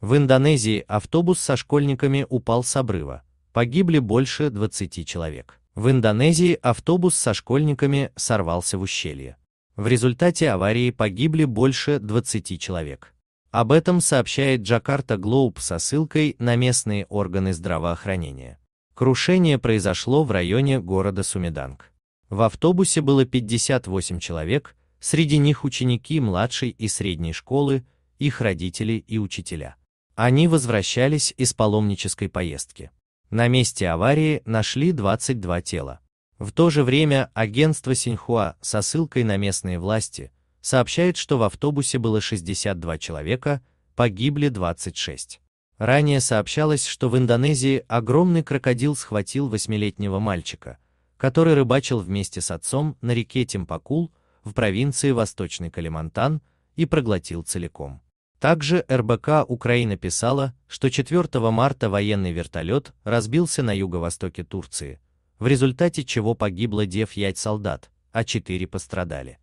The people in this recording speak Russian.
В Индонезии автобус со школьниками упал с обрыва. Погибли больше 20 человек. В Индонезии автобус со школьниками сорвался в ущелье. В результате аварии погибли больше 20 человек. Об этом сообщает Джакарта Глоуб со ссылкой на местные органы здравоохранения. Крушение произошло в районе города Сумеданг. В автобусе было 58 человек, среди них ученики младшей и средней школы, их родители и учителя. Они возвращались из паломнической поездки. На месте аварии нашли 22 тела. В то же время агентство Синьхуа со ссылкой на местные власти сообщает, что в автобусе было 62 человека, погибли 26. Ранее сообщалось, что в Индонезии огромный крокодил схватил восьмилетнего мальчика, который рыбачил вместе с отцом на реке Тимпакул в провинции Восточный Калимантан и проглотил целиком. Также РБК Украины писала, что 4 марта военный вертолет разбился на юго-востоке Турции, в результате чего погибло 9 солдат, а 4 пострадали.